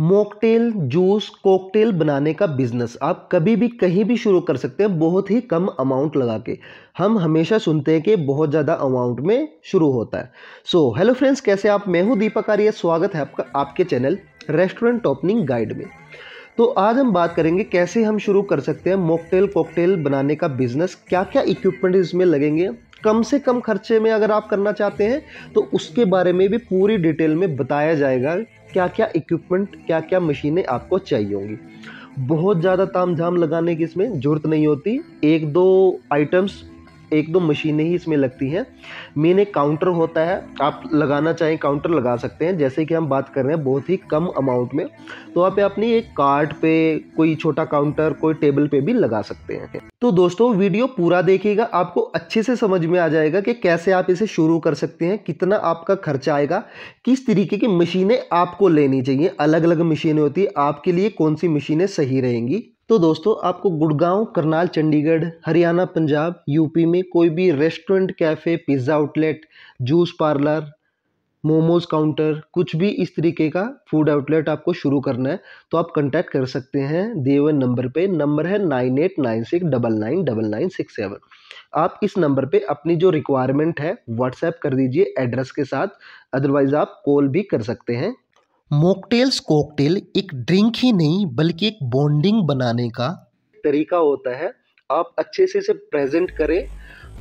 मोकटेल juice cocktail बनाने का business आप कभी भी कहीं भी शुरू कर सकते हैं बहुत ही कम अमाउंट लगा के हम हमेशा सुनते हैं कि बहुत ज़्यादा अमाउंट में शुरू होता है सो हेलो फ्रेंड्स कैसे आप मैं हूं दीपक आर्य स्वागत है आपका आपके चैनल रेस्टोरेंट ओपनिंग गाइड में तो आज हम बात करेंगे कैसे हम शुरू कर सकते हैं मोकटेल कॉकटेल बनाने का बिजनेस क्या क्या इक्विपमेंट इसमें लगेंगे कम से कम खर्चे में अगर आप करना चाहते हैं तो उसके बारे में भी पूरी डिटेल में बताया जाएगा क्या क्या इक्विपमेंट क्या क्या मशीनें आपको चाहिए होंगी बहुत ज़्यादा ताम झाम लगाने की इसमें ज़रूरत नहीं होती एक दो आइटम्स एक दो मशीनें ही इसमें लगती हैं मेन एक काउंटर होता है आप लगाना चाहें काउंटर लगा सकते हैं जैसे कि हम बात कर रहे हैं बहुत ही कम अमाउंट में तो आप अपनी एक कार्ट पे कोई छोटा काउंटर कोई टेबल पे भी लगा सकते हैं तो दोस्तों वीडियो पूरा देखिएगा आपको अच्छे से समझ में आ जाएगा कि कैसे आप इसे शुरू कर सकते हैं कितना आपका खर्चा आएगा किस तरीके की मशीनें आपको लेनी चाहिए अलग अलग मशीनें होती है आपके लिए कौन सी मशीनें सही रहेंगी तो दोस्तों आपको गुड़गांव करनाल चंडीगढ़ हरियाणा पंजाब यूपी में कोई भी restaurant cafe pizza outlet juice parlour momos counter कुछ भी इस तरीके का फूड आउटलेट आपको शुरू करना है तो आप कांटेक्ट कर सकते हैं दिए हुए नंबर पे नंबर है nine eight nine six double nine double nine six seven आप इस नंबर पे अपनी जो रिक्वायरमेंट है व्हाट्सएप कर दीजिए एड्रेस के साथ अदरवाइज़ आप कॉल भी कर सकते हैं मोकटेल्स कोकटेल एक ड्रिंक ही नहीं बल्कि एक बॉन्डिंग बनाने का तरीका होता है आप अच्छे से इसे प्रेजेंट करें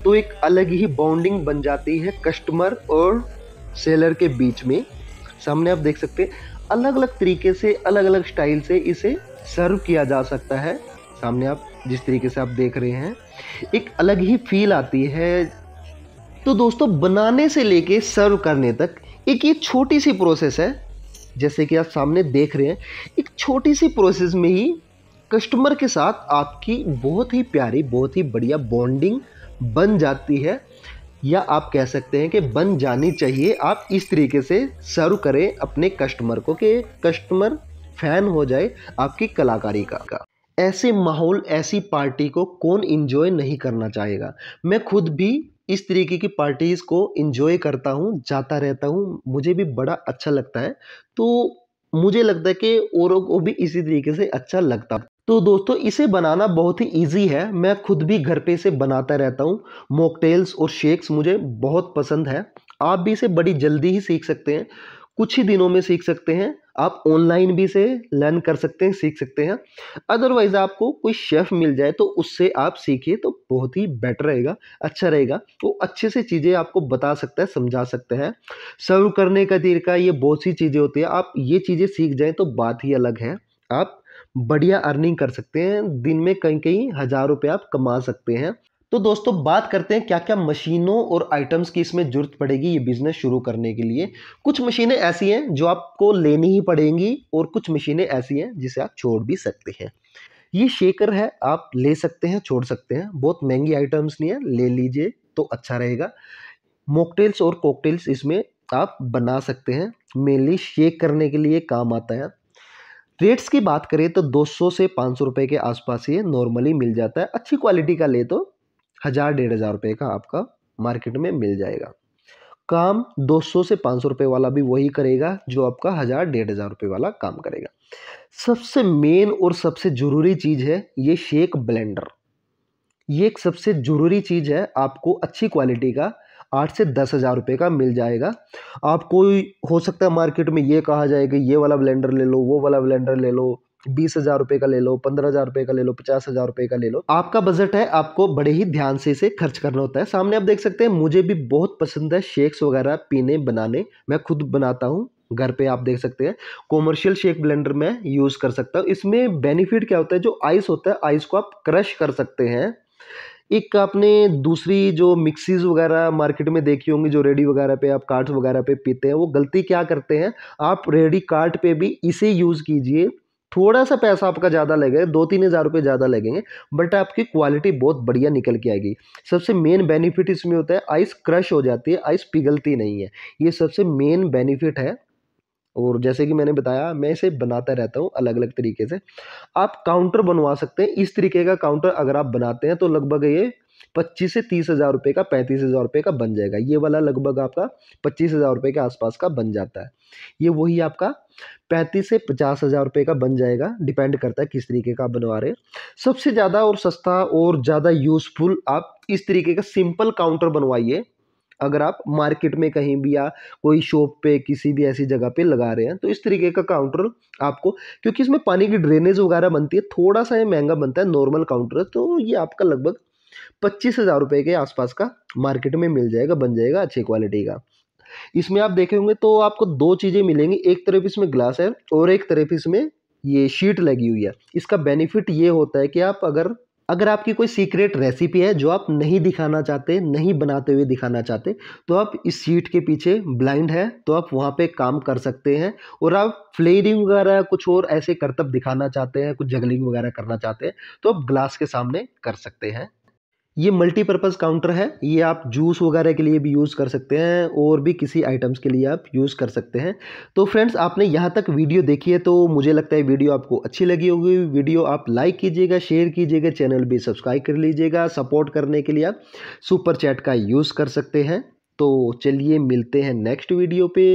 तो एक अलग ही बॉन्डिंग बन जाती है कस्टमर और सेलर के बीच में सामने आप देख सकते हैं अलग अलग तरीके से अलग अलग स्टाइल से इसे सर्व किया जा सकता है सामने आप जिस तरीके से आप देख रहे हैं एक अलग ही फील आती है तो दोस्तों बनाने से लेके सर्व करने तक एक ये छोटी सी प्रोसेस है जैसे कि आप सामने देख रहे हैं एक छोटी सी प्रोसेस में ही कस्टमर के साथ आपकी बहुत ही प्यारी बहुत ही बढ़िया बॉन्डिंग बन जाती है या आप कह सकते हैं कि बन जानी चाहिए आप इस तरीके से सर्व करें अपने कस्टमर को कि कस्टमर फैन हो जाए आपकी कलाकारी का, का। ऐसे माहौल ऐसी पार्टी को कौन इन्जॉय नहीं करना चाहेगा मैं खुद भी इस तरीके की पार्टीज़ को इंजॉय करता हूँ जाता रहता हूँ मुझे भी बड़ा अच्छा लगता है तो मुझे लगता है कि औरों को भी इसी तरीके से अच्छा लगता तो दोस्तों इसे बनाना बहुत ही इजी है मैं खुद भी घर पे इसे बनाता रहता हूँ मॉकटेल्स और शेक्स मुझे बहुत पसंद है आप भी इसे बड़ी जल्दी ही सीख सकते हैं कुछ ही दिनों में सीख सकते हैं आप ऑनलाइन भी से लर्न कर सकते हैं सीख सकते हैं अदरवाइज आपको कोई शेफ़ मिल जाए तो उससे आप सीखिए तो बहुत ही बेटर रहेगा अच्छा रहेगा वो अच्छे से चीज़ें आपको बता सकता है समझा सकता है सर्व करने का तरीका ये बहुत सी चीज़ें होती है आप ये चीज़ें सीख जाएँ तो बात ही अलग है आप बढ़िया अर्निंग कर सकते हैं दिन में कहीं कहीं हज़ार रुपये आप कमा सकते हैं तो दोस्तों बात करते हैं क्या क्या मशीनों और आइटम्स की इसमें जरूरत पड़ेगी ये बिजनेस शुरू करने के लिए कुछ मशीनें ऐसी हैं जो आपको लेनी ही पड़ेंगी और कुछ मशीनें ऐसी हैं जिसे आप छोड़ भी सकते हैं ये शेकर है आप ले सकते हैं छोड़ सकते हैं बहुत महंगी आइटम्स नहीं है ले लीजिए तो अच्छा रहेगा मोकटेल्स और कोकटेल्स इसमें आप बना सकते हैं मेनली शेक करने के लिए काम आता है रेट्स की बात करें तो 200 से 500 रुपए के आसपास ये नॉर्मली मिल जाता है अच्छी क्वालिटी का ले तो हज़ार डेढ़ हज़ार रुपये का आपका मार्केट में मिल जाएगा काम 200 से 500 रुपए वाला भी वही करेगा जो आपका हज़ार डेढ़ हज़ार रुपये वाला काम करेगा सबसे मेन और सबसे ज़रूरी चीज़ है ये शेक ब्लेंडर ये एक सबसे ज़रूरी चीज़ है आपको अच्छी क्वालिटी का आठ से दस हज़ार रुपये का मिल जाएगा आप कोई हो सकता है मार्केट में ये कहा जाए कि ये वाला ब्लेंडर ले लो वो वाला ब्लेंडर ले लो बीस हजार रुपए का ले लो पंद्रह हजार रुपए का ले लो पचास हजार रुपए का ले लो आपका बजट है आपको बड़े ही ध्यान से इसे खर्च करना होता है सामने आप देख सकते हैं मुझे भी बहुत पसंद है शेक्स वगैरह पीने बनाने मैं खुद बनाता हूँ घर पे आप देख सकते हैं कॉमर्शियल शेक ब्लेंडर में यूज़ कर सकता हूँ इसमें बेनिफिट क्या होता है जो आइस होता है आइस को आप क्रश कर सकते हैं एक आपने दूसरी जो मिक्सीज वगैरह मार्केट में देखी होंगी जो रेडी वगैरह पे आप कार्ट वगैरह पे पीते हैं वो गलती क्या करते हैं आप रेडी कार्ट पे भी इसे यूज़ कीजिए थोड़ा सा पैसा आपका ज़्यादा लगेगा दो तीन हज़ार रुपये ज़्यादा लगेंगे बट आपकी क्वालिटी बहुत बढ़िया निकल के आएगी सबसे मेन बेनिफिट इसमें होता है आइस क्रश हो जाती है आइस पिघलती नहीं है ये सबसे मेन बेनिफिट है और जैसे कि मैंने बताया मैं इसे बनाता रहता हूँ अलग अलग तरीके से आप काउंटर बनवा सकते हैं इस तरीके का काउंटर अगर आप बनाते हैं तो लगभग ये पच्चीस से तीस हज़ार रुपये का पैंतीस हज़ार रुपये का बन जाएगा ये वाला लगभग आपका पच्चीस हज़ार रुपये के आसपास का बन जाता है ये वही आपका पैंतीस से पचास हज़ार रुपये का बन जाएगा डिपेंड करता है किस तरीके का बनवा रहे सबसे ज़्यादा और सस्ता और ज़्यादा यूज़फुल आप इस तरीके का सिंपल काउंटर बनवाइए अगर आप मार्केट में कहीं भी या कोई शॉप पे किसी भी ऐसी जगह पे लगा रहे हैं तो इस तरीके का काउंटर आपको क्योंकि इसमें पानी की ड्रेनेज वगैरह बनती है थोड़ा सा ये महंगा बनता है नॉर्मल काउंटर तो ये आपका लगभग पच्चीस हज़ार रुपये के आसपास का मार्केट में मिल जाएगा बन जाएगा अच्छी क्वालिटी का इसमें आप देखे होंगे तो आपको दो चीज़ें मिलेंगी एक तरफ इसमें ग्लास है और एक तरफ इसमें ये शीट लगी हुई है इसका बेनिफिट ये होता है कि आप अगर अगर आपकी कोई सीक्रेट रेसिपी है जो आप नहीं दिखाना चाहते नहीं बनाते हुए दिखाना चाहते तो आप इस सीट के पीछे ब्लाइंड है तो आप वहाँ पे काम कर सकते हैं और आप फ्लेयरिंग वगैरह कुछ और ऐसे करतब दिखाना चाहते हैं कुछ जगलिंग वगैरह करना चाहते हैं तो आप ग्लास के सामने कर सकते हैं ये मल्टीपर्पज़ काउंटर है ये आप जूस वगैरह के लिए भी यूज़ कर सकते हैं और भी किसी आइटम्स के लिए आप यूज़ कर सकते हैं तो फ्रेंड्स आपने यहाँ तक वीडियो देखी है तो मुझे लगता है वीडियो आपको अच्छी लगी होगी वीडियो आप लाइक कीजिएगा शेयर कीजिएगा चैनल भी सब्सक्राइब कर लीजिएगा सपोर्ट करने के लिए आप सुपर चैट का यूज़ कर सकते हैं तो चलिए मिलते हैं नेक्स्ट वीडियो पे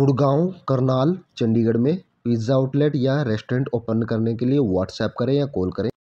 गुड़गांव करनाल चंडीगढ़ में पिज़्ज़ा आउटलेट या रेस्टोरेंट ओपन करने के लिए व्हाट्सएप करें या कॉल करें